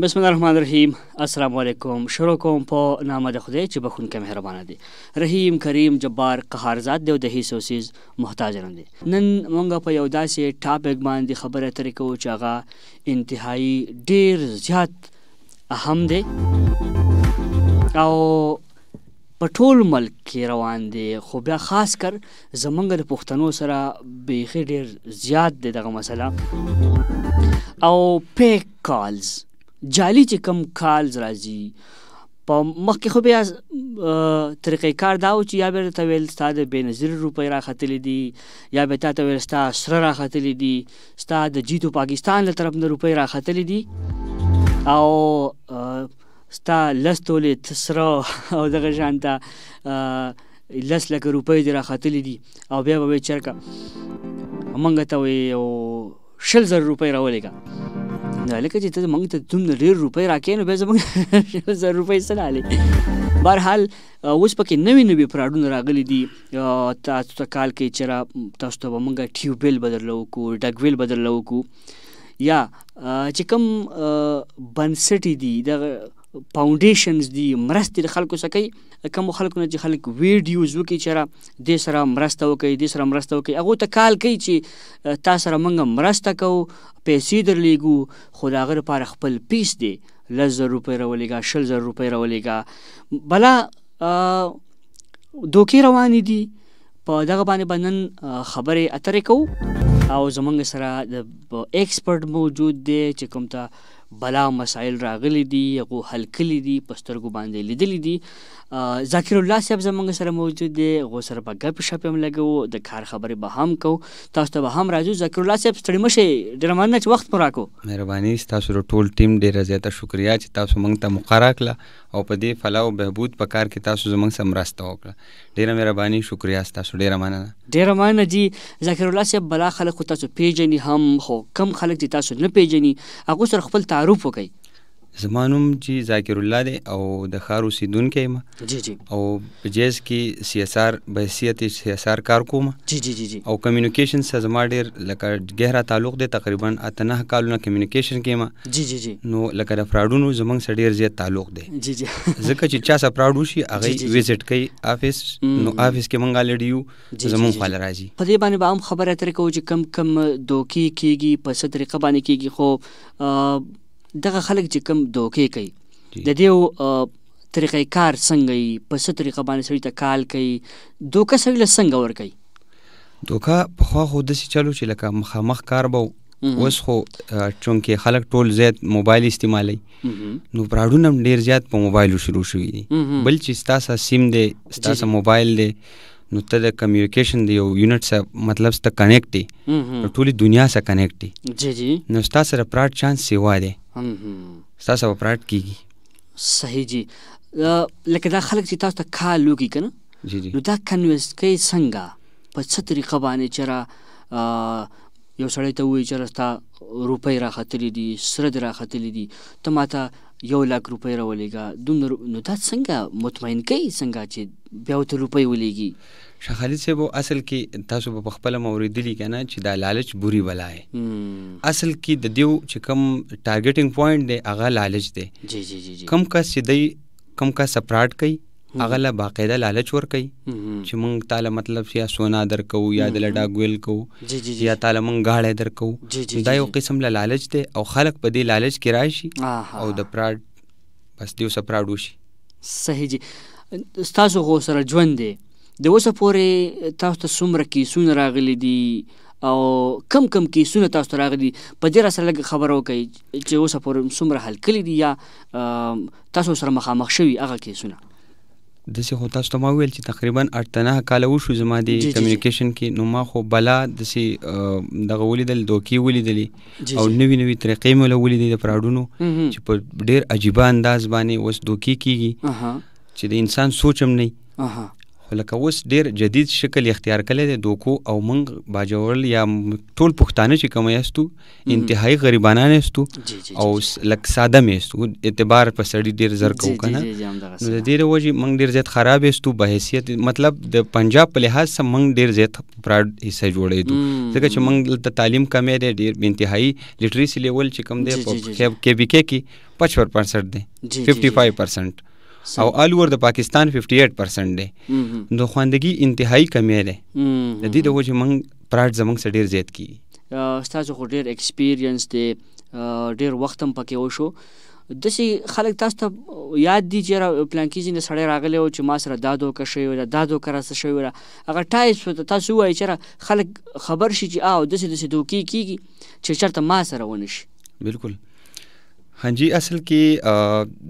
بسم الله الرحمن الرحیم السلام علیکم شروع کوم په نامه د خدای چې بخون کې مهربان دي رحیم کریم جبار قهار ذات دی او د هیڅ سوسیز محتاج نه دي نن مونږ په یو داسې ټاپک باندې خبره ترې کوو چې هغه انتهایی ډیر زیات اهم دی او په ټول ملک کې روان دي خو بیا خاص کر زمونږ د پښتنو سره بیخي ډیر زیات دی دغه مسله او پیک کالز جالي چې کم کال راځي په مخکې خو بیا طریقې کار دا و چې یا به ته ویل ستا د بنظیر روپۍ راختلې دي یا به تا ته ویل ستا سره راختلې دي ستا د جیتو پاکستان له طرف نه روپۍ راختلې دي او ستا لستولې تسره او دغه شانته لس لکه روپۍ دې راختلې دي او بیا به چرکا امنګ ته وي او شل زر روپۍ راولېګا دا لکه چې ته موږ ته دومره ډېر روپۍ راکې نو بیا زموږ زر روپۍ څه لالې بهرحال اوس پکې نوي نوي پراډونه راغلي دي تاسو ته کال کې چې را تاسو ته به موږ ټیوبویل بدلو کو ډګویل بدلو کو یا چې کوم بنسټي دي دغه فاونډیشنز دی مرستې د خلکو سکی کوم خلکو نه چې خلک ویډیوز وکي چې را د سره مرسته وکي د سره مرسته وکي هغه ته کال کوي چې تاسو سره موږ مرسته کوو پیسې درلیږو خو دا غره پر خپل پیس دی لزر روپۍ راولېګا شل زر روپۍ راولېګا بلا دوکې روان دي په دغه باندې بنن خبرې اترې کوو او زمونږ سره د ایکسپرټ موجود دی چې کوم ته بلا مسائل راغلي دي هغه حل کړي دي په سترګو باندې لیدلي دي ذکر الله صاحب زمونږ سره موجود دی غو سره په ګپ شپ هم لګو د کار خبرې به هم کو تاسو ته به هم راځو ذکر الله صاحب ستړي مشه ډېر مننه چې وخت مو راکو مهرباني تاسو ټول ټیم ډېر زیاته شکریا چې تاسو موږ ته مقرره کړه او په دې فلاح او بهبود په کار کې تاسو زمونږ سره مرسته وکړه ډېر مهرباني شکریا تاسو ډېر مننه ډېر مننه جی ذکر الله صاحب بلا خلک تاسو پیژني هم خو کم خلک تاسو نه پیژني هغه سره خپل تعارف وکړئ زما نوم چې ذاکر الله دی او د ښار اوسیدونکی یم جی جی او په جیز کې سی اس آر بحیثیت سی اس آر کار کوم جی جی جی او کمیونیکیشن سره زما ډیر لکه ګهرا تعلق دی تقریبا اته نه کالونه کمیونیکیشن کې ما جی جی جی نو لکه د فراډونو زمنګ سره ډیر زیات تعلق دی جی جی ځکه چې چا سره فراډو شي هغه ویزټ کوي افیس نو افیس کې مونږه لړیو زمون خپل راځي په دې باندې به هم خبره تر کوو چې کم کم دوکي کیږي په څه طریقه باندې کیږي خو دغه خلک چې کم دوکې کوي د دې طریقې کار څنګه یي په څه طریقه باندې سړی ته کال کوي دوکه سړی له څنګه ور کوي دوکه په خو خو د سې چلو چې لکه مخامخ کار به اوس خو چونکه خلک ټول زیات موبایل استعمالي نو براډونه ډیر زیات په موبایلو شروع شوي دي بل چې ستاسو سیم دی ستاسو موبایل دی نو ته د کمیونیکیشن دی یو یونټ سره مطلب ست کنیکټ دی ټولې دنیا سره کنیکټ دی جی جی نو ستاسو سره پراټ چانس سیوا دی ستاسو اپریټ کیږي صحیح جی لکه دا خلک چې تاسو ته کال لوګي کنه جی جی نو دا کنوینس کوي څنګه په څه طریقه باندې چر یو سړی ته وایي چې راستا روپۍ راختلې دي سره دي راختلې دي ته ماته یو لک روپۍ راولېږه دومره نو دا څنګه مطمئن کوي څنګه چې بیا ته روپۍ ولېږي شخالي سی بو اصل کې تاسو په خپل موریدلی کنه چې دا لالچ بوري بلای اصل کې د دیو چې کم ټارګټینګ پوینټ دی هغه لالچ دی جی جی جی کم کا سیدی کم کا سپراټ کوي هغه لا باقاعده لالچ ور کوي چې مونږ تعالی مطلب یا سونا درکو یا د لډا ګویل کو یا تعالی مونږ غاړې درکو دا یو قسم لالچ دی او خلک په دې لالچ کې راشي او د پراټ بس دیو سپراډ وشي صحیح جی ستاسو غو سره ژوند دی د اوسه پورې تاسو ته څومره کیسونه راغلي دي او کم کم کیسونه تاسو ته راغلي په دې سره لږ خبرو کوي چې اوسه پورې څومره حل کړي دي یا تاسو سره مخامخ شوي هغه کیسونه د سی خو تاسو ته ما ویل چې تقریبا 8 نه کال وشو زما د کمیونیکیشن کې نو ما خو بلا د سی دغه ولیدل دوکي ولیدل او نوې نوې طریقې مله ولیدل د پراډونو چې په ډیر عجیب انداز باندې وس دوکي کیږي چې د انسان سوچ هم نه لکه اوس ډیر جدید شکل اختیار کړی دی دوکو او مونږ باجوړل یا ټول پښتانه چې کوم یاستو انتهایی غریبانه نه یاستو او لک ساده میستو اعتبار په سړی ډیر زر کو کنه نو د دې وروجي مونږ ډیر زیات خراب یاستو په حیثیت مطلب د پنجاب په لحاظ سم مونږ ډیر زیات پراډ حصہ جوړې دو ځکه چې مونږ د تعلیم کمې دی ډیر انتهایی لټریسي لیول چې کم دی په کې کې 55% دی 55% او ال ور د پاکستان 58% دی نو خواندګي انتهایی کمی ده د دې د وجه من پراټ زمنګ سډیر زیات کی تاسو خو ډیر ایکسپیرینس دی ډیر وخت هم پکې وشو د سي خلک تاسو ته یاد دي چې پلانکی زین سړی راغلی او چې ما سره دادو کښې ولا دادو کرا سره شوی ولا هغه ټایس تاسو وایي چې خلک خبر شي چې او د سي د سي دوکي کیږي چې چرته ما سره ونشي بالکل هنجي اصل کې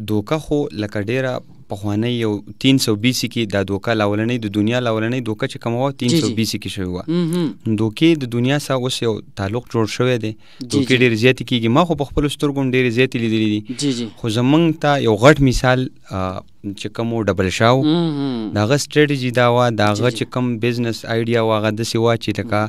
دوکه خو لکه ډیره په خوانی یو 320 کې د دوکا لاولنې د دنیا لاولنې دوکا چې کومه 320 کې شوی و دوکې د دنیا سره اوس یو تعلق جوړ شوی دی دوکې ډیر زیات کیږي ما خو په خپل سترګم ډیر زیات لیدلې دي خو زمنګ ته یو غټ مثال چې کوم ډبل شاو داغه ستراتیجی دا وا داغه چې کوم بزنس آیډیا واغه د سیوا چې تکا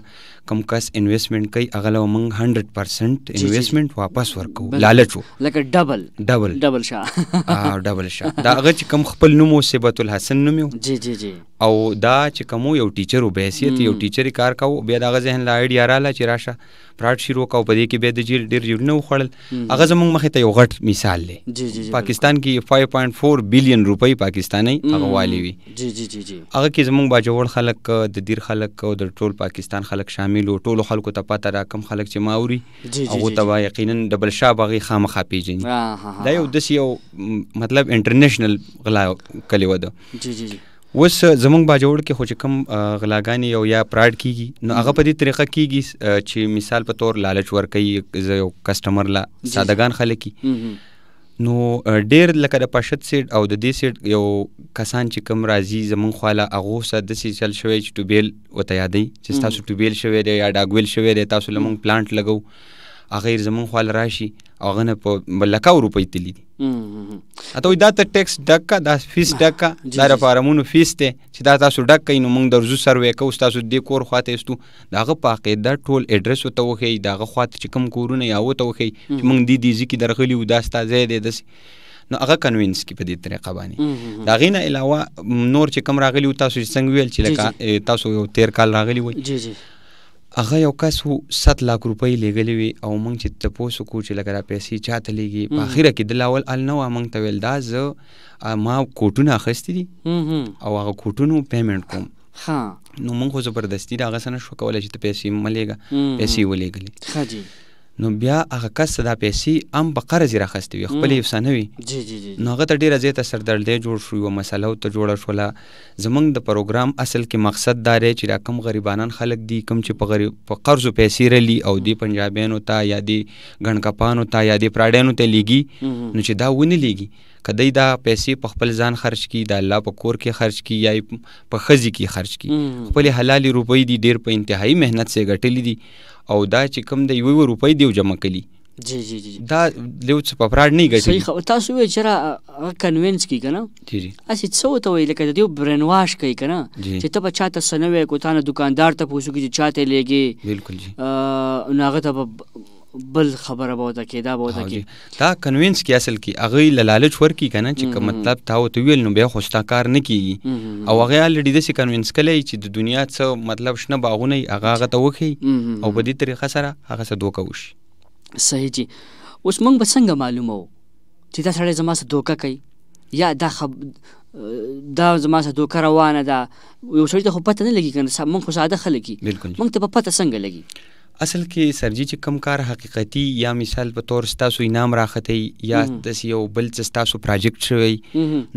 کم کس انویسټمنټ کوي اغله موږ 100% انویسټمنټ واپس ورکو لالچو لکه ډبل ډبل ډبل شا اه ډبل شا داغه چې کم خپل نوم او صبت الحسن نوم یو جی جی جی او دا چې کوم یو ټیچر وبېسیت یو ټیچر کار کاو بیا دا ذهن لا ایډیا رااله چې راشه پراټ شروع کاو په دې کې به د جیر ډیر جوړ نه وخړل هغه زموږ مخې ته یو غټ مثال دی پاکستان کې 5.4 بلین روپۍ پاکستاني هغه والی وي جی جی جی جی هغه کې زموږ باجوړ خلک د ډیر خلک او د ټول پاکستان خلک شامل او ټول خلکو ته پاتہ را کم خلک چې ماوري هغه ته یقینا ډبل شا باغی خامخا پیژني دا یو د یو مطلب انټرنیشنل غلا کلیو ده جی جی جی وس زمونږ باجوړ کې خو چې کم غلاګانی یو یا پراډ کیږي نو هغه په دې طریقه کیږي چې مثال په تور لالچ ورکړي یو کسٹمر لا سادهګان خلک نو ډیر لکه د پښت سیټ او د دې سیټ یو کسان چې کم راځي زمون خواله اغه سه د سی چل شوی چې ټوبیل وته یادې چې تاسو ټوبیل شوی دی یا ډاګویل شوی دی تاسو لمون پلانټ لګو اغه زمون خواله راشي هغه نه په لکه روپۍ تللی دي اته دا ته ټیکس ډکا دا فیس ډکا دا لپاره فیس ته چې دا تاسو ډک کین مونږ درځو سروې کو تاسو دې کور خواته استو داغه په عقیده ټول اډرس وته وخی داغه خواته چې کوم کورونه یا وته وخی چې مونږ دې دې ځکه درغلی و دا ستازه دې دسي نو هغه کنوینس کې په دې طریقه باندې دا غینه علاوه نور چې کم راغلی تاسو څنګه ویل چې لکه تاسو یو تیر کال راغلی وای هغه یو کس وو 7 لک روپۍ لګلې وي او مونږ چې ته پوسو کو چې لګرا پیسې چاته لګي په اخره کې د لاول ال نو مونږ ته ویل دا ز ما کوټونه اخستې دي او هغه کوټونو پیمنټ کوم ها نو مونږ خو زبردستی دا غسنه شو کولای چې پیسې ملېګا پیسې ولېګلې ها جی نو بیا هغه کس دا پیسې ام په قرض راخستې وي خپل افسانه وي جی جی جی نو هغه ته ډیره زیاته سردردې جوړ شو یو مسله ته جوړه شوله زمونږ د پروګرام اصل کې مقصد دا دی چې دا کم غریبانان خلک دي کم چې په غریب په قرضو پیسې رلی او دی پنجابیانو ته یا دی غنکپانو ته یا دی پراډیانو ته لیږي نو چې دا ونه لیږي کدی دا پیسې په خپل ځان خرج کی دا الله په کور کې خرج کی یا په خزي کې خرج کی خپل حلالي روپۍ دي ډیر په انتهایی مهنت سره ګټلې دي او دا چې کم د یو روپۍ دیو جمع کړي جی جی جی دا لو څه په فراډ نه غټي صحیح تاسو وی چې را کنوینس کی کنه جی جی اسی څه وته وی لکه دیو برین واش کوي کنه چې ته په چاته سنوي کو تانه دکاندار ته پوښتنه کوي چې چاته لګي بالکل جی ا ناغه ته بل خبره به وته کې دا به وته کې دا کنوینس کې اصل کې اغه لالچ ورکی کنه چې کوم مطلب تا وته ویل نو به خوشتا کار نه کیږي او هغه الډی د کنوینس کله چې د دنیا څه مطلب شنه باغونه هغه غته وخی او په دې طریقه سره هغه څه دوکه وشي صحیح جی اوس موږ به څنګه معلومو چې دا سړی زما سره دوکه کوي یا دا خب دا زما سره دوکه روانه ده یو سړی ته خو پته نه لګي کنه موږ خو ساده خلک یو موږ ته په پته څنګه لګي اصل کې سرجی چې کم کار حقیقتي یا مثال په تور ستاسو انعام راخته یا تاسو یو بل چې ستاسو پروجیکټ شوی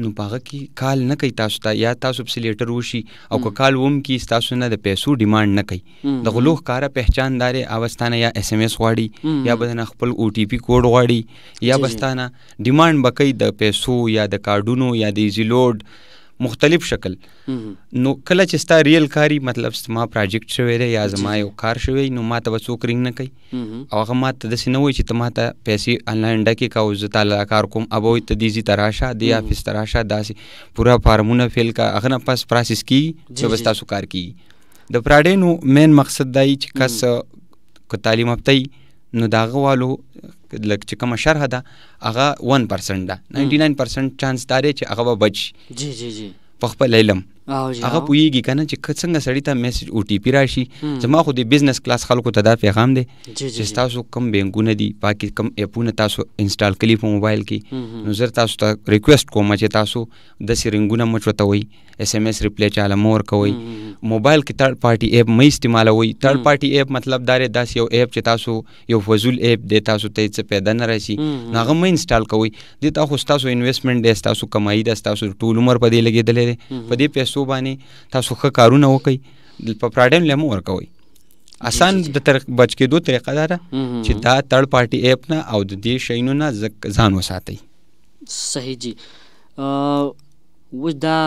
نو پاغه کې کال نه کوي تاسو ته یا تاسو په سلیټر وشي او که کال ووم کې تاسو نه د پیسو ډیماند نه کوي د غلوخ کار پہچاندار اوستانه یا اس ام اس غواړي یا بدن خپل او ټي پی کوډ غواړي یا بستانه ډیماند بکې د پیسو یا د کارډونو یا د ایزی لوډ مختلف شکل نو کله چې ستا ریل کاری مطلب ما پروجیکټ شوی دی یا زما یو کار شوی نو ما ته به څوک رنګ نه کوي او هغه ما ته داسې نه وایي چې ته ما ته پیسې آنلاین ډکې کا او زه تا کار کوم ابو ته دې زی ته راشه دې آفیس ته راشه داسې پورا فارمونه فیل کا هغه نه پس پراسس کیږي چې به ستاسو کار کیږي د پراډې نو مین مقصد دی چې کس که تعلیم یافته نو داغه والو لکه چې کومه شرح ده هغه 1% ده 99% چانس داري چې هغه به بچ جی جی جی په خپل علم هغه پویږي کنه چې څنګه سړی ته میسج او ټي پی راشي زما خو د بزنس کلاس خلکو ته دا پیغام دی چې تاسو کم بینکونه دي پاکي کم اپونه تاسو انسټال کړي په موبایل کې نو زر تاسو ته ریکوست کوم چې تاسو د سرنګونه مچوته وي اس ام اس ریپلی چاله مور کوي موبایل کې تھرډ پارټي اپ مې استعمالوي تھرډ پارټي اپ مطلب دا داس یو اپ چې تاسو یو فزول اپ دی تاسو ته څه پیدا نه راشي هغه مې انسټال کوي د تاسو تاسو انویسټمنټ دی تاسو کمایي دی تاسو ټول عمر په دې لګیدلې په دې پیسو پیسو باندې تاسو ښه کارونه وکړئ په پراډم لمو ورکوئ اسان د تر بچ کېدو طریقه دا ده چې دا تړ پارټي اپ نه او د دې شینو نه ځان وساتئ صحیح جی اوس دا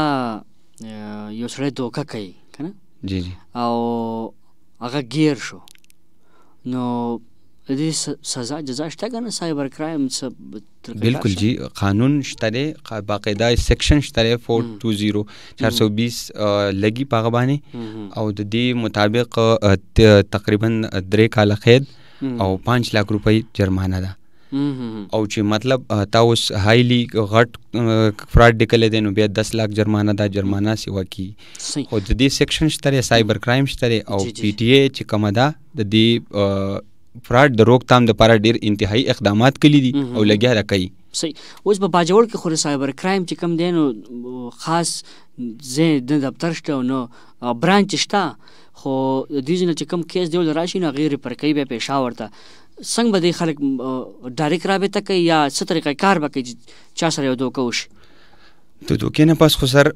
یو سره دوکا کوي کنه جی جی او هغه گیر شو نو د دې سزا جزا شته کنه سایبر کرایم څه بالکل جی قانون شته دی باقاعده سیکشن شته دی 420 420 لګي پاغه باندې او د دې مطابق تقریبا 3 کال قید او 5 لک روپۍ جرمانه ده او چې مطلب تا اوس هایلی غټ فراډ نکلې دی نو بیا 10 لک جرمانه دا جرمانه سیوا کی او د دې سیکشن شته سایبر کرایم شته او پی ټی آی چې کومه ده د دې فراډ د روک تام د لپاره ډیر انتهایی اقدامات کړي دي او لګیا را کوي صحیح اوس په باجوړ کې خو سایبر کرایم چې کم دی نو خاص زه د دفتر شته نو برانچ شته خو د دې نه چې کم کیس دی ول راشي نو غیر پر کوي به پېښور ته څنګه به د خلک ډایرک رابطه کوي یا څه طریقه کار به کوي چا سره یو دوکوش د دوکې نه پاس خو سر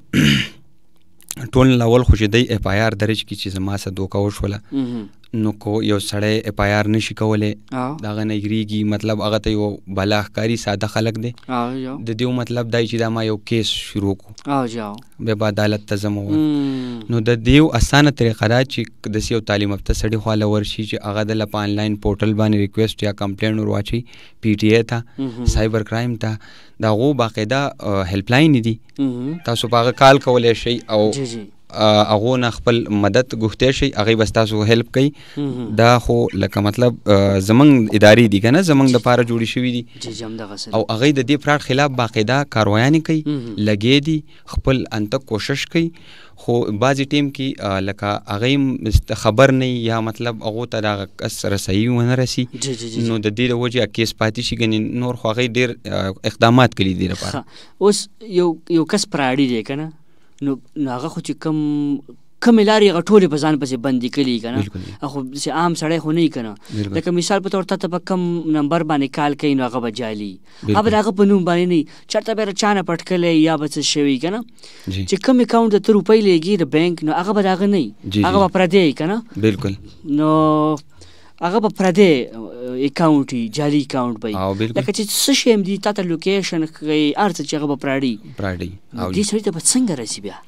ټول لاول خو چې دی اف آی آر درج کی چې زما سره دوکا وشوله نو کو یو سړی اف آی آر نشي کولای دا غ نه یریږي مطلب هغه ته یو بلا ښکاری ساده خلک دی د دې مطلب دای چې دا ما یو کیس شروع کو به په عدالت ته زمو نو د دې اسانه طریقه دا چې د سیو تعلیم یافته سړي خو لور شي چې هغه د لپ انلاین پورټل باندې ریکوست یا کمپلین ورواچي پی ټی ای ته سایبر کرایم ته دا غو باقاعده هیلپ لاین دي تاسو په هغه کال کولای شئ او جی جی هغه نه خپل مدد غوښته شي هغه بس تاسو هیلپ کوي دا خو لکه مطلب زمنګ ادارې دي کنه زمنګ د پاره جوړی شوی دي او هغه د دې پرار خلاف باقاعده کاروایانه کوي لګې دي خپل انت کوشش کوي خو بازي ټیم کې لکه هغه خبر نه یا مطلب هغه ته دا اثر صحیح ونه رسی نو د دې د وجه کیس پاتې شي غني نور خو هغه ډیر اقدامات کړي دي لپاره اوس یو یو کس پراړي دی کنه نو هغه خو چې کم کم لارې غټولې په ځان پسې بندي کړي کنه خو چې عام سړی خو نه کنه لکه مثال په تور ته په کم نمبر باندې کال کین هغه بجالي اوب هغه په نوم باندې نه چرته به چانه پټکلې یا بچ شوی کنه چې کم اکاونټ ته روپۍ لګي د بانک نو هغه به هغه نه هغه به پردې کنه بالکل نو هغه به پردې اکاونټ جالي اکاونټ به لکه چې څه شی دی تا ته لوکیشن کوي ارڅ چې هغه پراړي پراړي او دې سړي ته به څنګه راځي بیا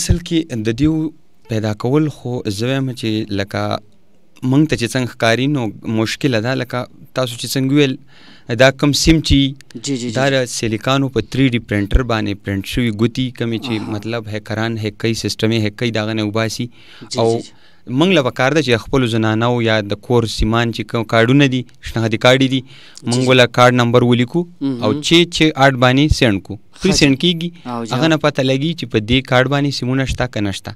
اصل کې د دې پیدا کول خو زویم چې لکه مونږ ته چې څنګه کاری نو مشکل ده لکه تاسو چې څنګه ویل دا کم سیم چی دا سیلیکانو په 3 ډي پرنټر باندې پرنټ شوی ګوتی کمی چې مطلب هکران هکې سیستم هکې داغه نه وباسي او جی جی جی. موږ له وکړ د چې خپل زنانو یا د کور سیمان چې کوم کارډونه دي شنهدي کارډي دي موږ له کارډ نمبر ولیکو او چې چې اډ باندې سند کو فری سند کیږي هغه نه پته لګي چې په دې کارډ باندې سیمونه شته کنه شته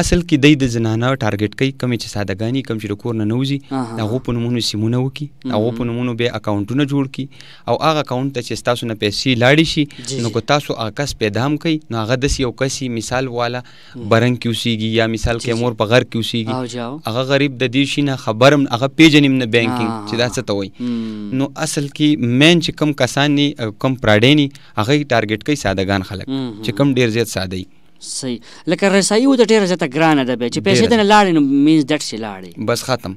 اصل کې دای د زنانه ټارګټ کوي کم چې سادهګانی کم چې کور نه نوځي هغه په نمونه سیمونه وکي هغه په نمونه به اکاونټونه جوړ کړي او هغه اکاونټ ته چې تاسو نه پیسې لاړې شي نو کو تاسو اکس پیدا هم کوي نو هغه د یو کسي مثال والا برنګ کیوسیږي یا مثال کې مور په غر کیوسیږي هغه غریب د دې شي نه خبرم هغه پیجنیم نه بانکینګ چې دا څه ته وایي نو اصل کې مین چې کم کسانی کم پراډېنی هغه ټارګټ کوي سادهګان خلک چې کم ډیر زیات ساده صحیح لکه رسایي وته ډیره زیاته ګرانه ده بیا چې پیسې دنه لاړې نو مینز دټ شي لاړې بس ختم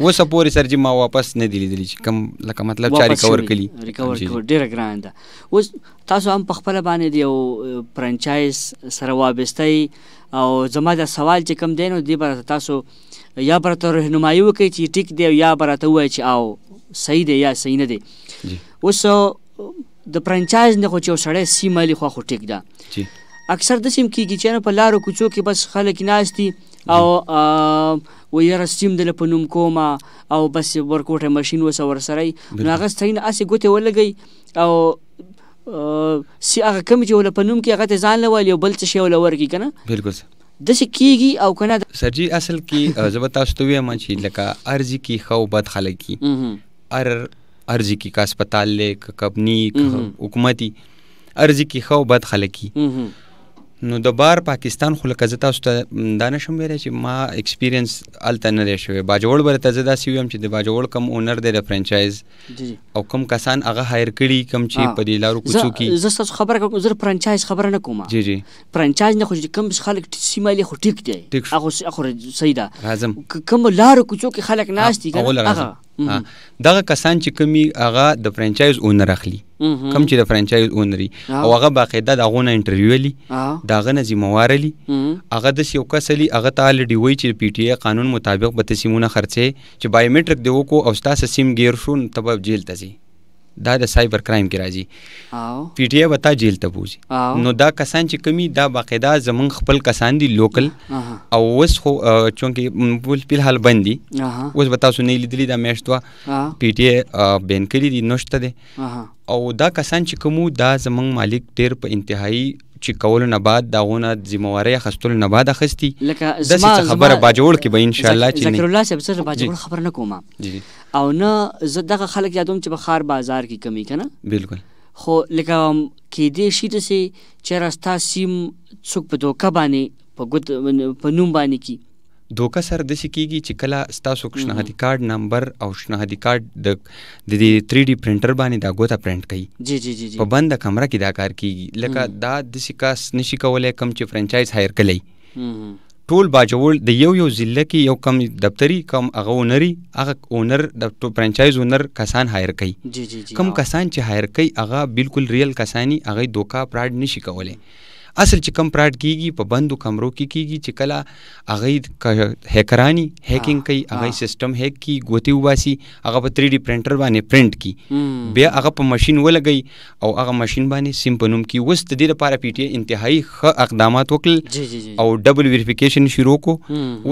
اوس پورې سر جی ما واپس نه دی لیدلی چې کم لکه مطلب چاري کور کلی ریکور کور ډیره ګرانه ده اوس تاسو هم په خپل باندې دی او فرانچایز سره وابستې او زما دا سوال چې کم دی نو دی بر تاسو یا برته رهنمایي وکړي چې ټیک دی یا برته وایي چې او صحیح دی یا صحیح نه دی اوس د فرانچایز نه خو چې سړی سیمه لخوا خو ټیک ده اکثر د سیم کیږي چې په لارو کوڅو کې بس خلک ناشتي او و یاره سیم دل په نوم کوما او بس ورکوټه ماشين وس ورسره نو هغه ستاین اسې ګوتې ولګي او سی هغه کم چې ول په نوم کې هغه ځان لول یو بل څه شی ول ورکی کنه بالکل د څه کیږي او کنه سرجی اصل کې زبر تاسو ته وایم چې لکه ارزي کې خو بد خلک کی ار ارزي کې کا هسپتال لیک کبنی حکومتي ارزي کې خو بد خلک کی نو د بار پاکستان خو لکه زه تاسو ته دا نشم ویلی چې ما اکسپیرینس هلته نه دی شوی باجوړ به ته زه داسې ویم چې د باجوړ کم اونر دی د فرنچایز او کم کسان هغه هایر کړي کم چې په دې لارو کوڅو کې زه ستاسو خبره کوم زه فرنچایز خبره نه کوم جی جی فرنچایز نه خو کم خلک سیمه لې خو ټیک دی هغه هغه صحیح ده کم لارو کوڅو کې خلک ناشتي هغه دغه کسان چې کمی هغه د فرانچایز اونر اخلي کم چې د فرانچایز اونري او هغه باقاعده دغه نه انټرویو لی دغه نه ذمہوار لی هغه د یو کس لی هغه تعالی دی وی چې پی ټی ای قانون مطابق به تسیمونه خرڅه چې بایومټرک دی وکړو او تاسو سیم ګیر شو تب جیل تځي دا د سایبر کرایم کې راځي او پی ټی آی وتا جیل ته بوزي نو دا کسان چې کمی دا باقاعده زمون خپل کسان دي لوکل او وس خو چونکی بول په حال بندي اوس وتا سو نه لیدلی دا میشت وا پی ټی آی بین کړی دي نوشته دي او دا کسان چې کومو دا زمون مالک ډیر په انتهایی چې کول نه بعد داونه ذمہواری خستل نه بعد خستی لکه زما خبره باجوړ کې به ان شاء الله چې ذکر الله صاحب سره باجوړ خبر نه کومه او نه زه دغه خلک یادوم چې په خار بازار کې کمی کنه بالکل خو لکه کې دې شي ته سي چې راستا سیم څوک په دوکه باندې په ګوت په نوم باندې کې دوکه سره د شکیږي چې کله ستاسو شناختی کارت نمبر او شناختی کارت د د 3D پرنټر باندې دا ګوتا پرنټ کړي جی جی جی په بنده کمره کې دا کار کیږي لکه دا د شکاس نشي کولای کم چې فرانچایز هایر کړي ټول باجول د یو یو ضلع کې یو کم دفتری کم هغه اونري هغه اونر د فرانچایز اونر کسان هایر کوي جی جی جی کم کسان چې هایر کوي هغه بالکل ریل کسانی هغه دوکا پراډ نشي کولای اصل چې کم پراټ کیږي په بندو کمرو کې کیږي چې کله هغه هیکرانی هیکینګ کوي هغه سیستم هیک کی ګوتی وباسي هغه په 3D پرنټر باندې پرنٹ کی بیا هغه په ماشين ولګي او هغه ماشين باندې سیم پنوم کی وست د دې لپاره پی ټی انتهایی خ اقدامات وکړل او ډبل ویریفیکیشن شروع کو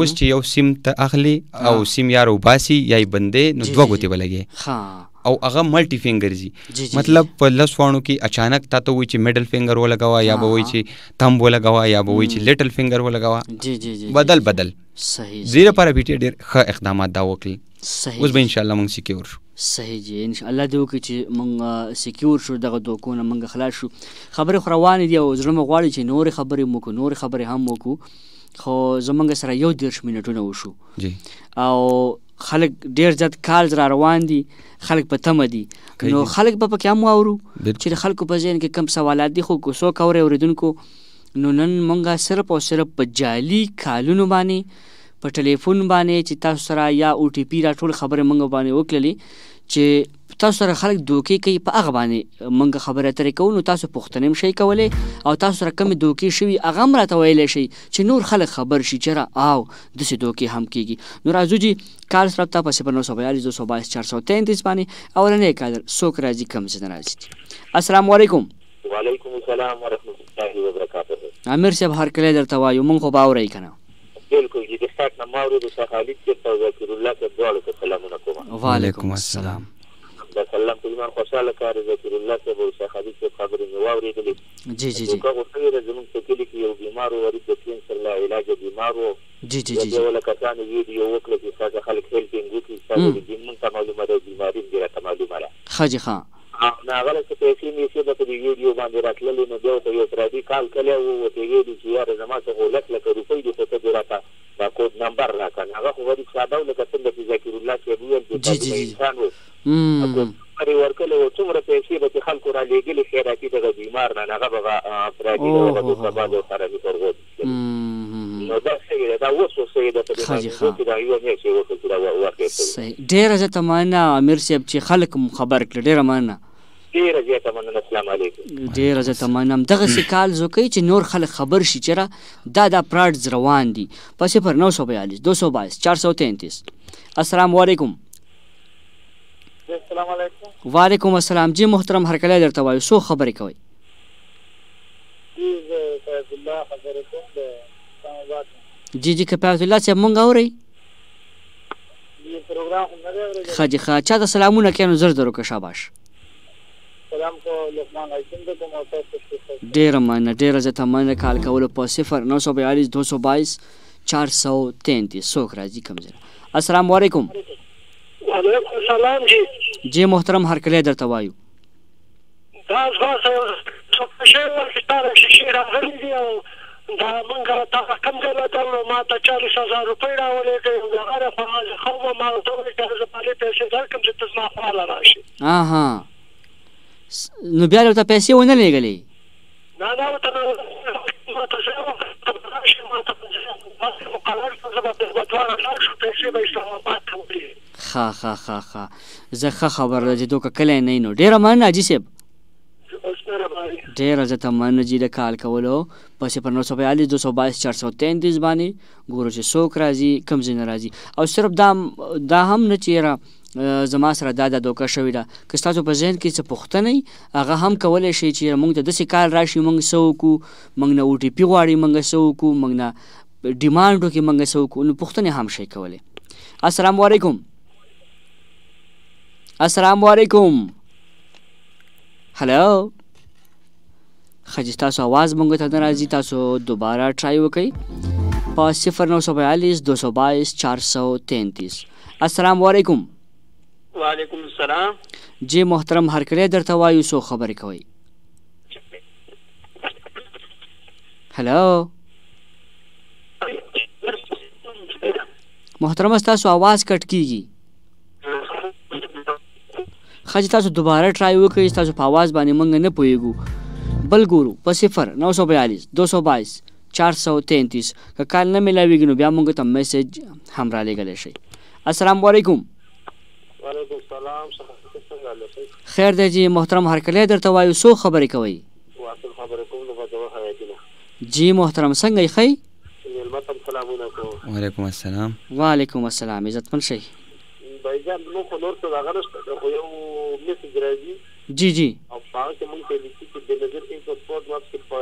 وست یو سیم ته اخلي او سیم یارو باسي یای بندې نو دوه ګوتی ولګي ها او هغه ملټي فینګر زی مطلب په لس وانو کې اچانک تا ته وای چې میډل فینګر ولګوا یا به وای چې تھم ولګوا یا به وای چې لیټل فینګر ولګوا جی جی جی بدل بدل صحیح زیره پر بیٹه ډیر ښه اقدامات دا وکړي صحیح اوس به ان شاء الله مونږ سکیور شو صحیح جی ان شاء الله دی وکړي چې مونږ سکیور شو دغه دوکونه مونږ خلاص شو خبرې روان دي او زړه مې غواړي چې نور خبرې مو کو نور خبرې هم مو کو خو زمونږ سره یو دیرش منټونه وشو جی او خلک ډیر زیات کال را روان دي خلک په تمه دي نو خلک به پکې هم واورو چې خلکو په ذهن کې کم سوالات دي خو کوسو کورې اوریدونکو نو نن مونږه صرف او صرف په جالي کالونو باندې په ټلیفون باندې چې تاسو سره یا او ټي پی راټول خبره مونږ باندې وکړلې چې تاسو سره خلک دوکي کوي په هغه باندې مونږ خبره ترې کوو نو تاسو پوښتنه هم شي کولای او تاسو سره کمی دوکي شوي هغه هم راته ویلی شي چې نور خلک خبر شي چې را او دسې دوکي هم کیږي نو راځو جی کال سره تاسو په 942 222 433 باندې اورنې کادر څوک راځي کم څه راځي السلام علیکم وعلیکم السلام ورحمۃ الله وبرکاتہ امیر صاحب هر کله درته وایو مونږ خو باورې کنه بالکل چې د سات نه ماورو د صحالي چې په ذکر الله کې دعا وکړه سلامونه کوم وعلیکم السلام وسلم ټولمان خوشاله کار ذکر الله صاحب او صحابي صاحب خبرې مې واورېدلې جی جی جی هغه خیر زمون په کلی کې یو بیمار و ورته کین سره لا علاج بیمار و جی جی جی یو لکه کسان ویډیو وکړه چې څنګه خلک هیلپینګ وکړي څنګه دې مونږ ته معلومه ده بیماری دې راته معلومه ده حاجی خان نه غواړم چې پیسې مې څه د ویډیو باندې راتللې نو دا یو پردي کال کله وو ته یې دې چې یار زما څه غلط لکه روپۍ دې څه دې راته دا کوډ نمبر راکړه هغه خو غریب ساده لکه څنګه چې ذکر الله صاحب ویل چې انسان و پرې ورکړل او څومره پیسې به خلکو را لېګلې خیراتي د بیمار نه هغه به راځي او د سبا د سره به ورغوي نو دا څنګه دا اوس اوسې دا په دې دا یو نه چې وکړه ورکړه ډېر زه تمانه امیر صاحب چې خلک خبر کړ ډېر مانه ډیره زیاته مننه السلام علیکم ډیره زیاته مننه دغه سې کال زو کوي چې نور خلک خبر شي چېرې دا دا پراډز روان دي په 0942 222 433 السلام علیکم السلام علیکم وعلیکم السلام جی محترم هر کله درته وایو سو خبرې کوي جی جی کپاس الله چې مونږ اوري خاجي خا چا د سلامونه کینو زر درو که شاباش سلام کو لقمان حکیم ته کوم تاسو ته ډیر مننه ډیر زه ته مننه کال کول په 0942 222 433 سوک راځي کوم زه السلام علیکم وعلیکم السلام جی جی محترم هر کله درته وایو تاسو خاصه څه شی ورته شي راغلی دی او دا مونږه تا کم ځای ته ما ته 40000 روپۍ راولې کړې دا غره په ما خو ما ته وایي چې زه په دې پیسې درکم چې تاسو ما خپل راشي اها نو بیا له ته پیسې ونه لېږلې نه نه ورته خا خا خا خا زه ښه خبر ده چې دوکه کلی نه نو ډېره مننه حاجي صاحب ډېره زیاته مننه جي د کال کولو پسې په نو سو بیالیس دو سو بایس چار سو تینتیس باندې ګورو چې څوک راځي کم ځای نه راځي او صرف دا دا هم نه چې یاره زما سره دا د دوکه شوې ده که ستاسو په ذهن کې څه پوښتنه هغه هم کولی شئ چې موږ ته داسې کال راشي موږ څه وکړو موږ نه او ټي پي غواړي موږ څه وکړو موږ نه ډیمانډ وکړي موږ څه وکړو نو پوښتنې هم شئ کولی السلام علیکم السلام علیکم هلو خجی تاسو आवाज مونږ ته نه راځي تاسو دوباره ټرای وکړئ په 0942 222 433 السلام علیکم وعلیکم السلام جی محترم هر کله درته وایو سو خبرې کوي هلو محترم تاسو आवाज کټ کیږي خج تاسو دوباره ټرای وکړئ تاسو په आवाज باندې مونږ نه پوهیږو بل ګورو په 0 942 222 433 که کال نه ملاویږي نو بیا مونږ ته میسج هم را لګلی شي السلام علیکم وعلیکم السلام څنګه لاسه خیر دی جی محترم هرکلی درته وایو سو خبرې کوي واصل خبرې کوم نو په حياتنا جی محترم څنګه یې خی وعلیکم السلام وعلیکم السلام عزت من شي بایجان نو خو نور څه دغه نشته خو یو میسج راځي جی جی او هغه چې مونږ ته لیکي چې د نظر کې په سپورت واس کې په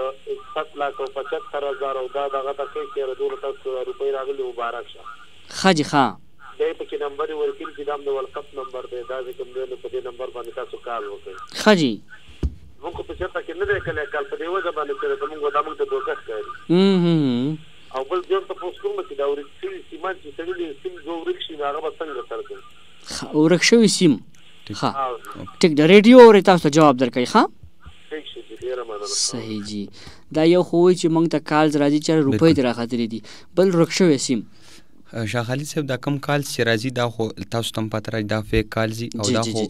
7 لک او 75000 او دا دغه تکې چې رسول تاسو روپۍ راغلي مبارک شه خاجي خان دی په کې نمبر ورکړي چې دا د ورلد کپ نمبر دی دا چې کوم دی په دې نمبر باندې تاسو کال وکړئ خاجي موږ په چرته کې نه دی کله کال په دې وجه باندې چې موږ دا موږ ته دوکه ښکاري او بل ځل ته پوس کوم چې دا ورڅی سیمه چې تړلې سیم جو ورکشي هغه به څنګه تر کوي ورکشوي سیم ها ټیک د ریډیو اوري تاسو جواب درکې ها صحیح جی دا یو خو چې موږ ته کال راځي چې روپۍ درا خاطر دي بل رکشو وسیم شاه خالد صاحب دا کم کال چې راځي دا خو تاسو تم پته راځي دا فیک کال زی او دا خو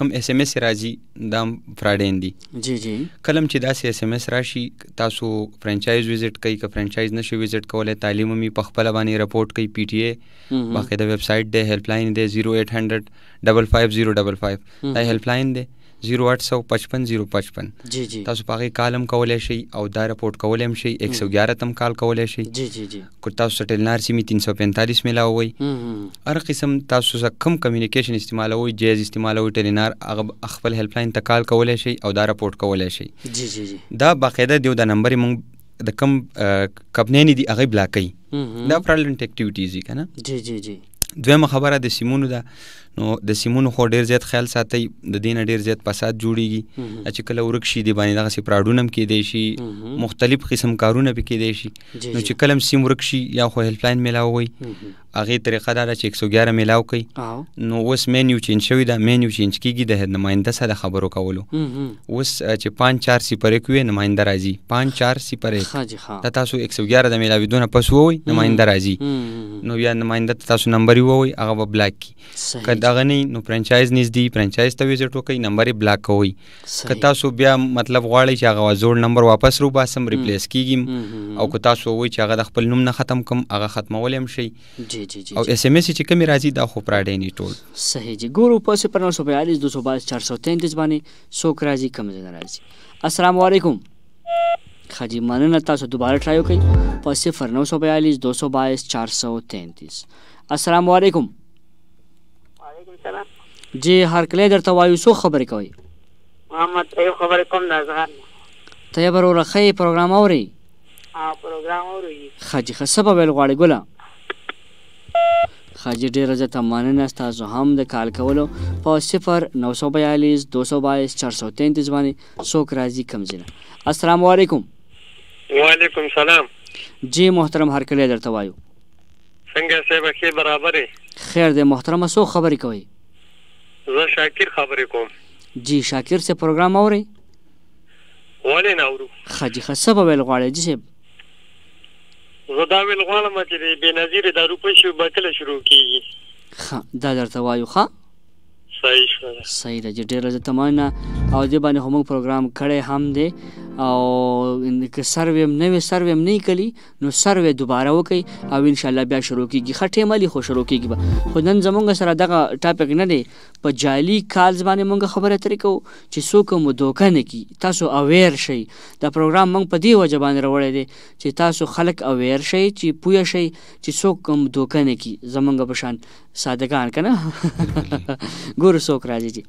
کم اس ام اس راځي دا فراډین دي جی جی کلم چې دا سی اس ام اس راشي تاسو فرانچایز وزټ کوي که فرانچایز نشي وزټ کولای تعلیم می په خپل باندې رپورت کوي پی ټی ای باقاعده ویب سایټ دی هیلپ لاین دی 080055055 دا هیلپ لاین دی 08055 جی جی تاسو پاغه کالم کولای شئ او دا رپورت کولای هم شئ 111 تم کال کولای شئ جی جی جی کو تاسو ټلنار سیمه 345 ملاوي هر قسم تاسو سره کم کمیونیکیشن استعمالوي جیز استعمالوي ټلنار خپل هیلپ لاین ته کال کولای شئ او دا رپورت کولای شئ جی جی جی دا باقاعده دیو د نمبر مونږ د کم کمپنی دی هغه بلاکي دا پرالنټ اکټیویټیز کنه جی جی جی دویمه خبره د سیمونو ده نو د سیمونو خو ډیر زیات خیال ساتي د دینه ډیر زیات پسات جوړیږي چې کله ورک شي دی باندې دغه سی پراډونم کې دی شي مختلف قسم کارونه به کې دی شي نو چې کلم سیم ورک شي یا خو هیلپ لاین ملاوي هغه طریقه دا چې 111 ملاو کوي نو اوس مینیو چینج شوی دا مینیو چینج کیږي د نماینده سره خبرو کولو اوس چې 54 صفر 1 وي نماینده راځي 54 صفر 1 دا تاسو 111 د ملاوي دونه پس ووي نماینده راځي نو بیا نماینده تاسو نمبر ووي هغه بلاک کی کله دغه نه نو فرانچایز نږدې فرانچایز ته ویزټ وکړي نمبر یې بلاک کوي که تاسو بیا مطلب غواړئ چې هغه زوړ نمبر واپس رو باسم ریپلیس کیږي او که تاسو وایي چې هغه د خپل نوم نه ختم کوم هغه ختمول هم شي جی جی جی او اس ام اس چې کوم راځي دا خو پراډې نه ټول صحیح جی ګورو په 0942 222433 باندې څوک راځي کوم ځای راځي السلام علیکم خاجی مننه تاسو دوباره ټرای وکړئ په 0942 222 433 السلام علیکم سلام جی هرکلی درته وایو څو خبرې کوي محمد ایوب خبرې کوم د ازغان طیب ورخی پروګرام اوري ها پروګرام اوري خاجي خصبه ویل غواړي ګله خاجي ډیره زته مننه تاسو هم د کال کولو په 0942 222 433 باندې څوک راځي کمزینه السلام علیکم وعلیکم سلام جی محترم هرکلی درته وایو څنګه سیب خیر برابرې خیر دې محترمه سو خبرې کوي زه شاکر خبرې کوم جی شاکر څه پروګرام اوري ولې نه اورو خاجي خصب ویل غواړي جی زه دا ویل غواړم چې بے نظیر د روپې شو بکل شروع کیږي ها دا درته وایو ها صحیح صحیح راځي ډیر زه تمنه او دې باندې هم پروګرام کړي هم دی او که سرو نوې سرو نه کلی نو سرو دوباره وکي او ان شاء الله بیا شروع کیږي خټه ملي خو شروع کیږي خو نن زمونږ سره دغه ټاپک نه دی په جالي کال باندې مونږ خبره ترې کوو چې څوک مو دوکه نه کی تاسو اویر شئ دا پروګرام مونږ په دې وجه باندې راوړی دی چې تاسو خلک اویر شئ چې پوه شئ چې څوک هم دوکه نه کی زمونږ په شان سادهګان کنه ګور څوک راځي جی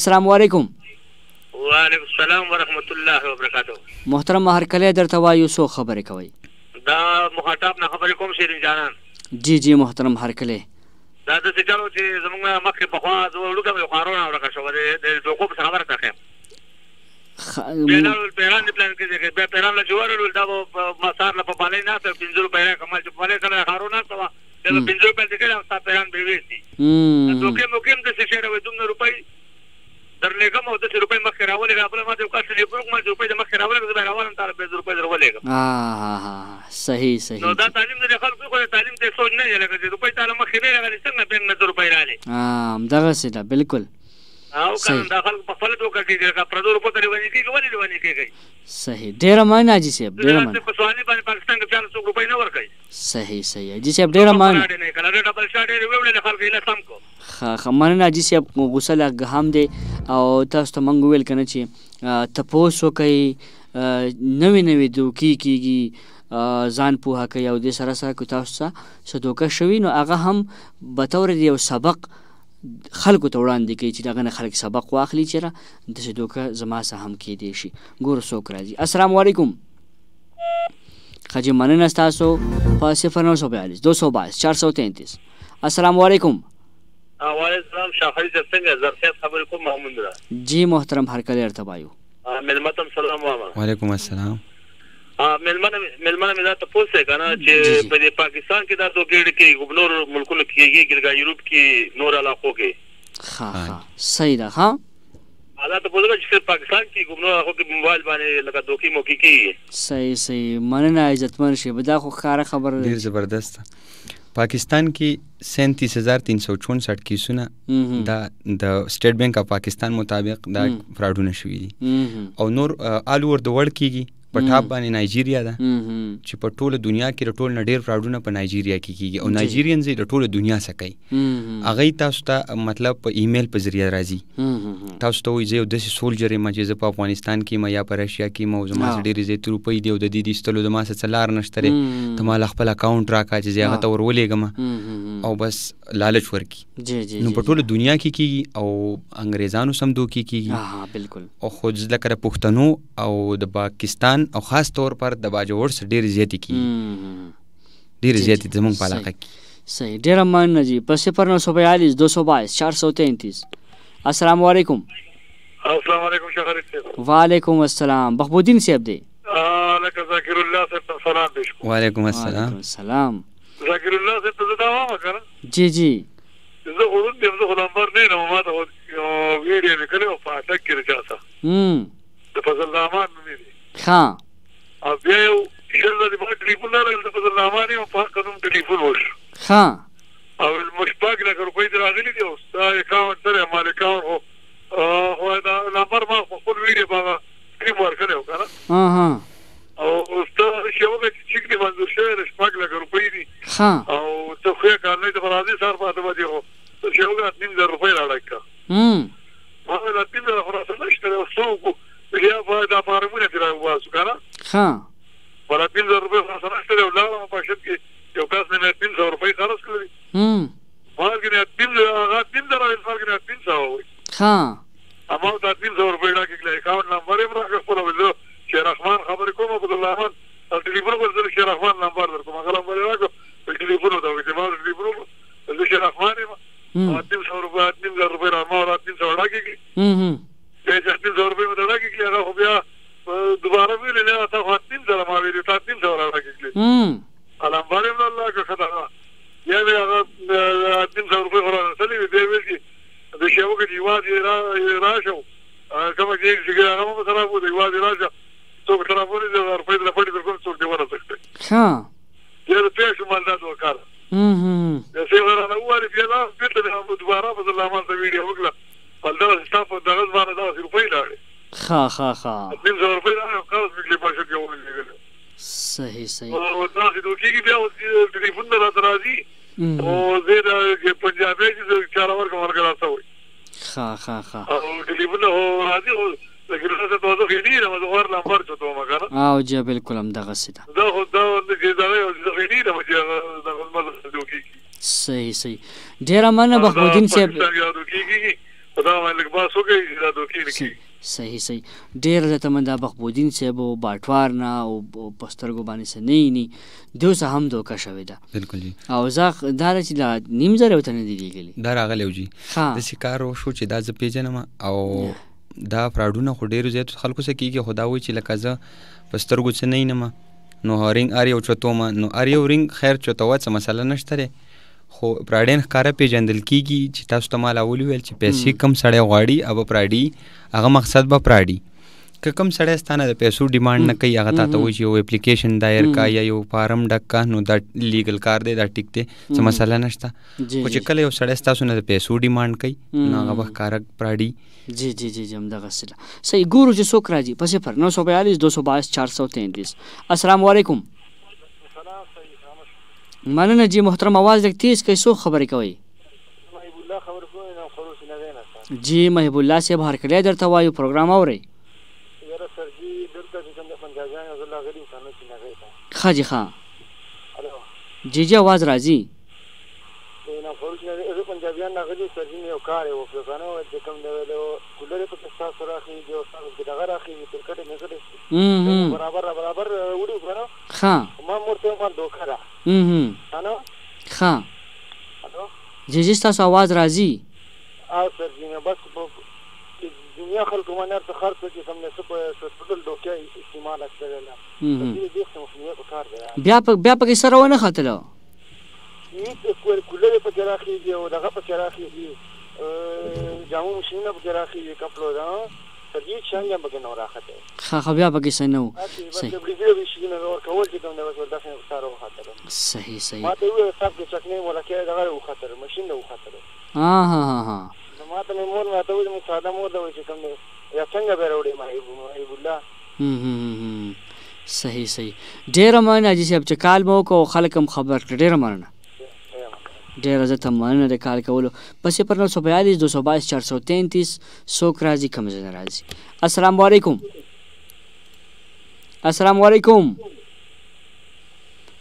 السلام علیکم وعلیکم السلام ورحمت الله وبرکاته محترم هر کله درته وایو سو خبرې کوي دا مخاطب نه خبرې کوم شیرین جانان جی جی محترم هر کله دا د څه چلو چې زمونږ مخکې په خوا زه لږه په خارونه ورکه شو د توقف خبره تخم پیران پیران پلان کې به پیران له جوړ ول دا ما سار نه په بالې نه ته 50 روپیا کمال چې په بالې سره خارونه سوا دا 50 روپیا دې کړه تاسو پیران به وېستي نو کوم کوم د څه شهره و دومره روپۍ درلېږم او د 10 روپۍ مخ راولې راپله ما ته کاڅه دی کوم چې روپۍ د مخ راولې زه به راولم تعالی به روپۍ درولېږم ها ها صحیح صحیح نو دا تعلیم د خلکو خو تعلیم ته سوچ نه لګي روپۍ تعالی مخ نه راغلي څنګه به 10 روپۍ رالي ها دغه څه ده بالکل او کنه د خلکو په خپل دوکه کې دا پردور په تری ونی کې ونی ونی کې صحیح ډیر مانا جی صاحب ډیر مانا په سوالي باندې پاکستان کې 400 روپۍ نه ورکړي صحیح صحیح جی صاحب ډیر مانا نه کړه ډبل شاټ یې ویل نه خلک نه سم کو خا مننه جی صاحب غوسه لا غهم دی او تاسو ته منګ ویل کنه چې تپوسو کوي نوې نوې دوکي کیږي ځان پوها کوي او د سره سره کو تاسو سره دوکه شوي نو هغه هم به تور یو سبق خلکو ته وړاندې کوي چې دغه نه خلک سبق واخلي چې را داسې دوکه زما سه هم کېدی شي ګور څوک راځي السلام علیکم خجی مننه ستاسو په صفر نو سو بیالیس دو سو بایس چار سو تینتیس السلام علیکم وعلیکم شاخری صاحب څنګه ظرفیت خبرې کوم محمود را جی محترم هرکلی ارتبایو مېلمه ته سلام وامه وعلیکم السلام ملمنه ملمنه مې دا تاسو کنه چې په پاکستان کې دا دوګړ کې ګورنور ملکونو کې ګرګا یورپ کې نور علاقو کې ها ها صحیح ده ها حالات په دغه چې پاکستان کې ګورنور علاقو کې موبایل باندې لکه دوکي موکي کې صحیح صحیح مننه عزتمن شي بدا خو خاره خبر ډیر زبردست پاکستان کې 37364 کیسونه دا د سٹیټ بانک اف پاکستان مطابق دا فراډونه شوې دي او نور آل اوور د ورلد کېږي په ټاپ باندې نایجیریا ده چې په ټوله دنیا کې د ټول نډیر فراډونه په نایجیریا کې کیږي او نایجیرینز د ټوله دنیا څخه کوي اغه تاسو ته مطلب په ایمیل په ذریعہ راځي تاسو ته یو د سولجر ما چې په افغانستان کې ما یا په رشیا کې ما زما ډیر زیات روپۍ دی او د دې د استلو د ما سره څلار نشته ته مال خپل اکاونټ راکا چې زیاغه ته ورولېګم او بس لالچ ورکی جی جی نو په ټوله دنیا کې کیږي او انګريزانو سم دوکي کیږي ها بالکل او خو ځکه پښتنو او د پاکستان نن او خاص طور پر د باجوړ سره ډیر زیاتې کی ډیر زیاتې زمونږ په علاقه کې صحیح ډیر مننه جی په 0942 222 433 السلام علیکم السلام علیکم شهر صاحب وعلیکم السلام بخبودین صاحب دی لکه ذکر الله صاحب سلام دې وعلیکم السلام سلام ذکر الله صاحب ته دا وامه کنه جی جی زه غوړم دې زه غلام بر نه نو ما ته ویډیو مې کړو په اټک کې راځه هم د فضل الرحمن مې ها او بیا یو شل د ما ټلیفون لاره د بدل نامانی او په قانون ټلیفون وشو ها او المشباق لکه روپۍ دراغلي دي او ستا اکاونټ سره مالکان هو هو دا نمبر ما خپل ویډیو باغه کریم ورکړو کنه ها ها او اوستا شی وګ چې چې منظور شوی رشپاق لکه روپۍ دي ها او ته خو یې کار نه دی فرازي سر په دې وځي هو شی وګ 3000 روپۍ راړکا هم هغه 3000 خلاص نشته او څوک بیا به دا فارمونه تر واسو کنه ها ولا 50 روپۍ خلاص راځي او لاړم په شپ کې یو کس مې 300 روپۍ خرڅ کړې هم فرق نه 300 هغه 300 راځي فرق نه 300 وي ها اما دا 300 روپۍ راکې کله اکاونټ نمبر یې راکړ خپل ولر شیخ رحمان خبرې کوم عبد الله خان ټلیفون ورسره شیخ رحمان نمبر ها ها نیم زره روپۍ راغله قرض مې کلي باشر کې ولېږله صحیح صحیح او تاسو دوه کېږي بیا اوس ټلیفون نه راته راځي او زه د پنجابي چې چارور کوم ورګه راځه وي ها ها ها او ټلیفون هو راځي او لکه راځه تاسو کې نه راځه ور نمبر ته ته مګر او جه بالکل هم دغه سیده دا خو دا چې دا یو ځای نه راځي دا کوم څه دوه کېږي صحیح صحیح ډیر مننه بخودین صاحب سي ډیر د تمندا بخبودین صاحب او باټوار نه او پسترګو باندې سنې ني دوی سه هم دوکه شوی دا بالکل جی او زغ دار چې لا نیم زره وته نه دی لګلې دا راغلی جی د سکارو شو چې دا ز پیژنم او دا فراډونه خو ډیر زیات خلکو سره کیږي خدا وای چې لکه زه پسترګو څه نه نم نو هرینګ اریو چتوم نو اریو رینګ خیر چتوه څه مسله نشته خو پراډین ښکارا پیژندل کیږي چې تاسو ته مال اول ویل چې پیسې کم سړی غواړي او پراډي هغه مقصد به پراډي که کم سړی ستانه د پیسو ډیماند نه کوي هغه تاسو وایي یو اپلیکیشن دایر کا یا یو فارم ډک کا نو دا لیګل کار دی دا ټیک دی څه مسله نشته خو چې کله یو سړی تاسو نه د پیسو ډیماند کوي نو هغه به کارک پراډي جی جی جی جی همدغه سره صحیح ګورو چې څوک راځي په صفر 942 222 433 السلام علیکم مننه جی محترم आवाज لګ تیز کئ سو خبرې کوي جی محب الله صاحب هر کله درته وایو پروګرام اوري ښه جی ښه جی جی आवाज راځي پنجابیان راغلي سرجن یو کار یې وکړ که نه چې کوم ډول کولرې پکې ستاسو راخلي دي او ستاسو پکې دغه راخلي دي کرکټ یې نه برابر برابر وړي که نه ما مور ته ویل دوکه ده هلو ښه جی جی ستاسو اواز راځي او سر جی بس په دنیا خلکو باندې هر څه خرڅ چې تم نه څه په سپټل ډوکې استعمال کړل نه بیا په بیا په سره ونه خاتلو هیڅ کول کولې په راخي دی او دغه په راخي دی جامو مشینه په راخي دی کپلو دا سړي څنګه بګ نو راخته ها خو بیا بګ سې نو صحیح بګ دې وی شي نو ور کول چې دا نو داسې خطر و خطر صحیح صحیح ما ته وی صاحب چې چکنې ولا کې دا غره و خطر ماشين نو خطر ها ها ها ها ما ته مور ما ته وی ساده مور دا وی چې کوم یا څنګه به وروړي ما ایبو الله صحیح صحیح ډیر مننه چې کال مو کو خلکم خبر ډیر مننه ډېر زیاته مننه د کار کولو په صفر نو سو بیالیس دو سو بایس چار سو تینتیس څوک راځي کوم ځای نه راځي السلام علیکم السلام علیکم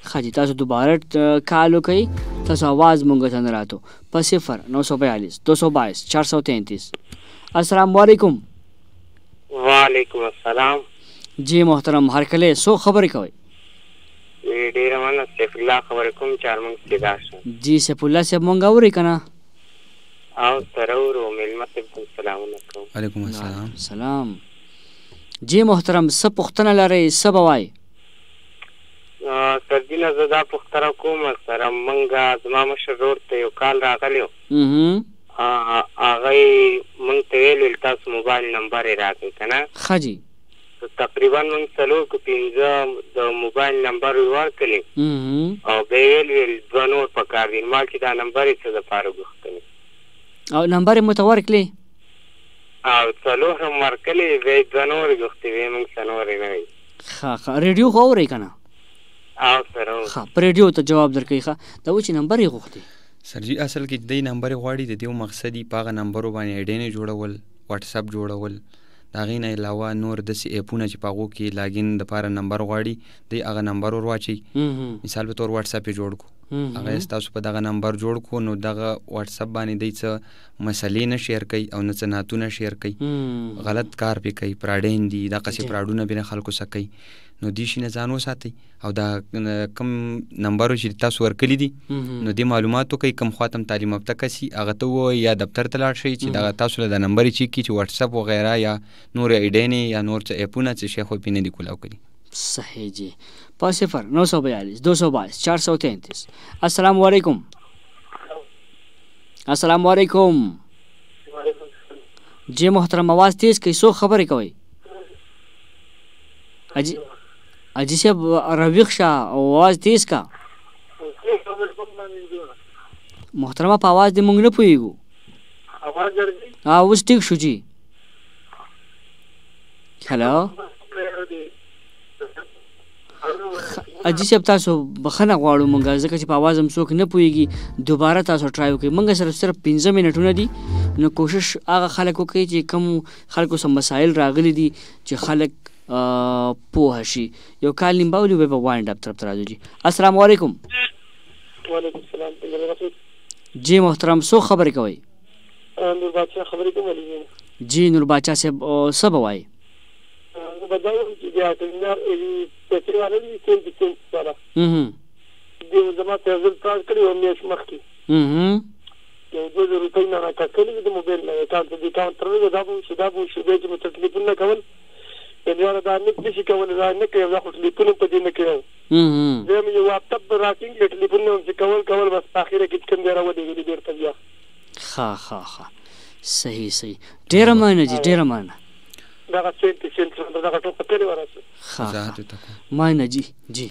ښه جي تاسو دوباره کال وکړئ تاسو आवाज مونږ ته نه راتو په صفر نو سو بیالیس دو سو بایس چار سو تینتیس السلام علیکم وعلیکم السلام جی محترم هر کله سو خبرې کوئ ډیر مننه سیف الله خبر کوم چارمنګ سیدا شه جی سیف الله سیب مونږ اوري کنه او سره ورو ملما سیب سلام علیکم وعلیکم السلام سلام جی محترم څه پوښتنه لرئ څه بوای تر دې نه زدا پوښتنه کوم سره مونږه زما مشر ورور ته یو کال راغلی هغه مونږ ته ویل تاسو موبایل نمبر یې راکړئ کنه ښه جی تقریبا من څلور کو پنځه د موبایل نمبر ورکړي او به ویل ویل د نور په کار دی ما کې دا نمبر څه د فارغ غوښتنی او نمبر متورکلې او څلور هم ورکړي به د نور غوښتي وي موږ څنور نه وي ها ها ریډیو خو اوري کنه او سره ها پر ریډیو ته جواب درکې ښه دا و چې نمبر یې غوښتي سر جی اصل کې د نمبر غواړي د دې مقصدی پاغه نمبر باندې اډینه جوړول واتس اپ جوړول دا غینه علاوه نور د سی اپونه چې پاغو کې لاګین د پاره نمبر غواړي د هغه نمبر ورواچي مثال په تور واتس اپ جوړ کو هغه تاسو په دغه نمبر جوړ کو نو دغه واتس اپ باندې د څه مسلې نه شیر کوي او نه څه ناتونه شیر کوي غلط کار پې کوي پراډین دي د قصې پراډونه بین خلکو سکي نو دې شي نه ځان وساتئ او دا کم نمبرو چې تاسو ورکړي دي نو دې معلوماتو کوي کم خاتم تعلیم یافته کسي هغه ته ووایي یا دفتر ته لاړ شئ چې دغه تاسو له دا نمبر چې کی چې واتساپ وغیرہ یا نور ایډینې یا نور څه اپونه چې شیخ په نه دي کولاو کړي صحیح جی پاس صفر نو سو بیالیس دو سو بائیس چار سو تینتیس السلام علیکم السلام علیکم جی محترم آواز تیز کئ سو خبرې کوي اجي حاجی صاحب راویښ شه او اواز تیز کا محترمه په اواز دې موږ نه پوهېږو ها اوس ټیک شو جی هلو اجي صاحب تاسو بخنه غواړو مونږه ځکه چې په आवाज هم څوک نه پويږي دوباره تاسو ټرای وکړئ مونږه صرف صرف 15 منټونه دي نو کوشش هغه خلکو کوي چې کم خلکو سم مسائل راغلي دي چې خلک پوه شي یو کال نیم باولې به وایند اپ طرف راځو جی السلام علیکم وعلیکم السلام جی محترم سو خبرې کوي نور بادشاہ خبرې کوي جی نور بادشاہ صاحب سب وای بدایو چې بیا کومار ای پېټې ورنې ټول د ټول سره هم دې زما ته ځل کار کړی او مېش مخکې هم یو د روپۍ نه راکړې د موبایل نه کار د کاونټر دا به شي دا به شي به چې متکلیفونه کول یعنی دا نه څه شي کول دا نه کوي دا خو ټلیفون په دې نه کوي هم زه مې یو واټساپ راټینګ ټلیفون نو چې کول کول بس اخیره کې کوم دی راوړي دې ډیر ته بیا ها ها ها صحیح صحیح ډیر مانه دي ډیر مانه دا څنګه څنګه دا ټول په تلې ورسه ها مانه جی جی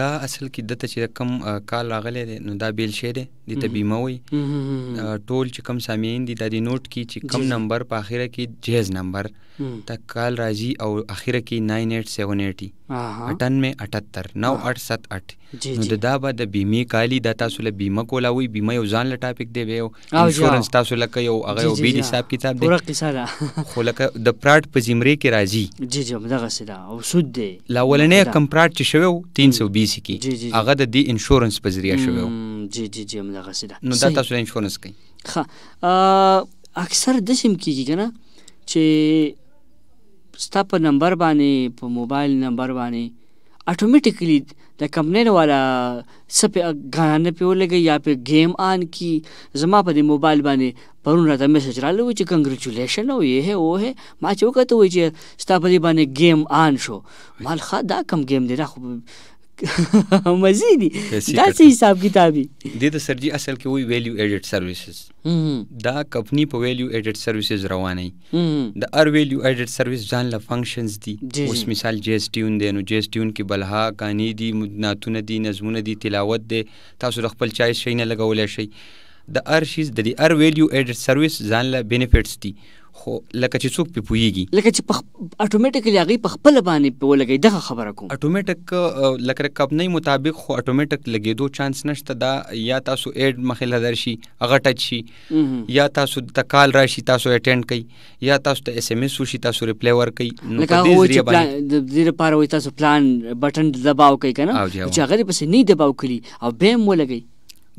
دا اصل کې د ته چې کم کال راغلی دی نو دا بیل شی دی د ته بیمه وي ټول چې کم سامعین دي د دې نوٹ کې چې کم نمبر په اخره کې جهیز نمبر ته کال راځي او اخره کې 9878 9878 9878 نو دا به د بیمه کالی د تاسو له بیمه کولاوي بیمه یو ځان له ټاپک دی ویو انشورنس تاسو لکه یو هغه یو بیل حساب کتاب دی پورا قصه ده خو لکه د پراټ په زمره کې راځي جی جی دغه سره او سود دی لاولنې کم پراټ چې شوو 320 کې هغه د دې انشورنس په ذریعہ شوو جی جی جی دغه سیده نو دا تاسو له انشورنس کوي ښه اکثر د سیم کیږي کنه چې ستا په نمبر باندې په موبایل نمبر باندې اتوماتیکلی د کمپنی والا سپ غانه په ولګي یا په گیم آن کی زما په د موبایل باندې پرون راته میسج رااله و چې کنګریچولیشن او یې او هه ما چې وکړه وای چې ستا په دې باندې گیم آن شو مال خا دا کم گیم دی دا خو مزيدي دا څه حساب کتابي د د سرجی اصل کې وی ویلیو ایډډ سرویسز دا کمپنی په ویلیو ایډډ سرویسز رواني د ار ویلیو ایډډ سرویس ځان له فنکشنز دي اوس مثال جی اس ټیون دی نو جی اس ټیون کې بلها کانی دي مدناتونه دي نظمونه دي تلاوت دي تاسو د خپل چای شي نه لګولای شي د ار شیز د ار ویلیو ایډډ سرویس ځان له بینیفټس دي خو لکه چې څوک په پویږي لکه چې اټومیټیکلی هغه په خپل باندې په لګي دغه خبره کوم اټومیټک لکه کمپنۍ مطابق خو اټومیټک لګیدو چانس نشته دا یا تاسو اډ مخې لدر شي هغه ټچ شي یا تاسو د کال راشي تاسو اټینډ کړئ یا تاسو ته اس ام اس وشي تاسو ریپلای ور کړئ لکه هو چې پلان د دې لپاره وي تاسو پلان بٹن دباو کوي کنه چې هغه پسې نه دباو کړي او به مو لګي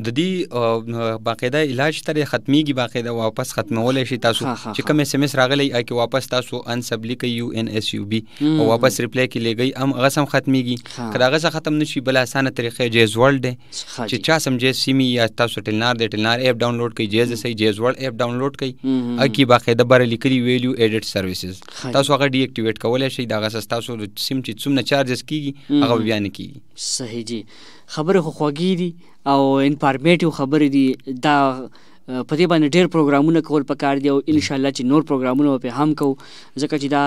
د دې باقاعده علاج تر ختميږي باقاعده واپس ختمول شي تاسو چې کوم اس ام اس راغلی اې کې واپس تاسو ان سب لیکي یو ان اس یو بي او واپس ریپلای کې لګي ام غسم ختميږي کله غسه ختم نشي بل اسانه طریقې جیز ورلد چې چا سمجه سیمي یا تاسو ټلنار د ټلنار اپ ډاونلوډ کړئ جیز سي جیز ورلد اپ ډاونلوډ کړئ اې کې باقاعده بر لیکلي ویلیو ایډټ سرویسز تاسو هغه ډی اکټیویټ کولای شي دا غسه تاسو د سیم چې څومره چارجز کیږي هغه بیان کیږي صحیح جی خبره خو خوږی دي او ان پا فارمیټیو خبرې دي دا په دې باندې ډېر پروګرامونه کول پکار دي او ان شاء الله چې نور پروګرامونه به هم کو ځکه چې دا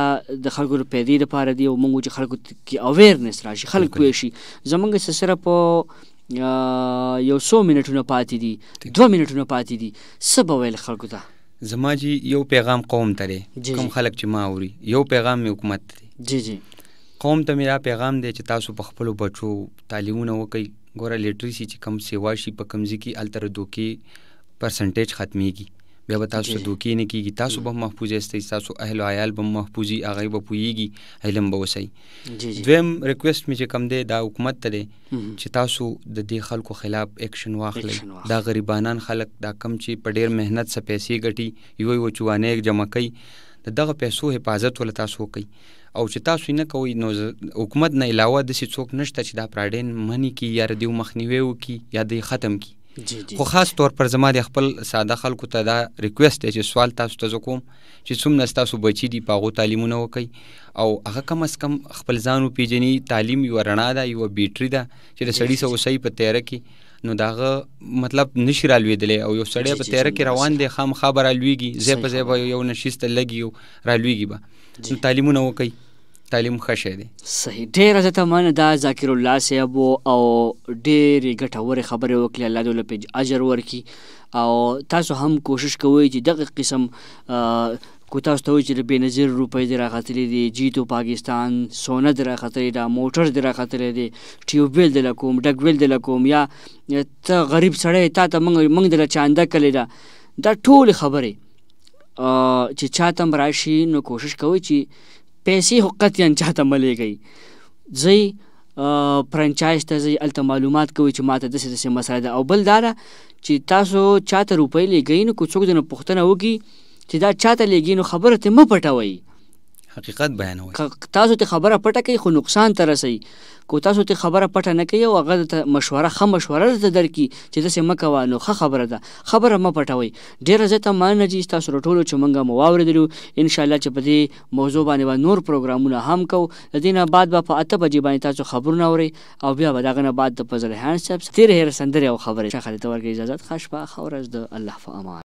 د خلکو پیدې لپاره دی او موږ چې خلکو کې اویرنس راشي خلکو شي زمونږ سره په یو څو منټونه پاتې دي دوه منټونه پاتې دي سبا ویل خلکو ته زما جی یو پیغام قوم ته دی کوم خلک چې ما اوري یو پیغام می حکومت دی جی جی قوم ته میرا پیغام دی چې تاسو په خپل بچو تعلیمونه وکړئ ګوره لیټریسي چې کم سیوا شي په کمزي کې التر دوکي پرسنټیج ختميږي بیا به تاسو دوکي نه کیږي تاسو به محفوظ یاستئ تاسو اهل او عیال به محفوظي هغه به پويږي علم به وسی دویم ریکوست می چې کم دی دا حکومت ته دی چې تاسو د دې خلکو خلاف اکشن واخلئ دا غریبانان خلک دا کم چې په ډیر مهنت سره پیسې ګټي یو یو چوانه جمع کوي د دغه پیسو حفاظت ول تاسو کوي او چې تاسو نه کوي نو حکومت نه علاوه د څه څوک نشته چې دا پراډین منی کی یا ردیو مخنیوي وکي یا د ختم کی جی جی خو خاص طور پر زما د خپل ساده خلکو ته دا ریکوست دی چې سوال تاسو ته کوم چې څومره تاسو بچی دی پاغو تعلیمونه وکي او هغه کم اس کم خپل ځانو پیجنې تعلیم یو رڼا ده یو بیټری ده چې د سړی سوسې په تیره کې نو داغه مطلب نشي رالوېدلې او یو سړی په تیره کې روان دی خام خبره لويږي زه په ځای به یو نشیسته لګي او رالويږي به نو تعلیمونه وکي تعلیم خشه دي صحیح ډیره زته مننه دا ذکر الله صاحب او ډیره ګټورې خبرې وکړي الله دې له اجر ورکړي او تاسو هم کوشش کوئ چې دغه قسم تاسو ته چې به نظر روپۍ دی راغتلې دي جیتو پاکستان سونه دی راغتلې دا موټر دی راغتلې دي ټیوبویل دی لکوم ډګویل دی لکوم یا ته غریب سړی تا ته مونږ مونږ د چانده کړی دا دا ټول خبره چې چاته راشي نو کوشش کوي چې پیسې حقت یان چاته مليږي ځي فرانچایز ته ځي الته معلومات کوي چې ماته دسه دسه مسله ده او بل دا چې تاسو چاته روپۍ لګین کو څوک دنه پښتنه وږي چې دا چاته لګي نو خبره ته مو پټوي حقیقت بیانوي تاسو ته خبره پټه کوي خو نقصان تر رسي کو تاسو ته خبره پټه نه کوي او هغه مشوره خه مشوره ته درکې چې داسې مکوه نو ښه خبره ده خبره مه پټوي ډېره زیاته مانه چې ستاسو راټولو چې مونږه مو واورېدلو انشاءالله چې په دې موضوع باندې به نور پروګرامونه هم کوو د دې نه بعد به په اته بجې باندې تاسو خبرونه اورئ او بیا به د هغه نه بعد د فضل ریحان صاحب تېرې هېرې سندرې او خبرې ښه خلې ته ورکړئ اجازت ښه شپه ښه ورځ د الله په امان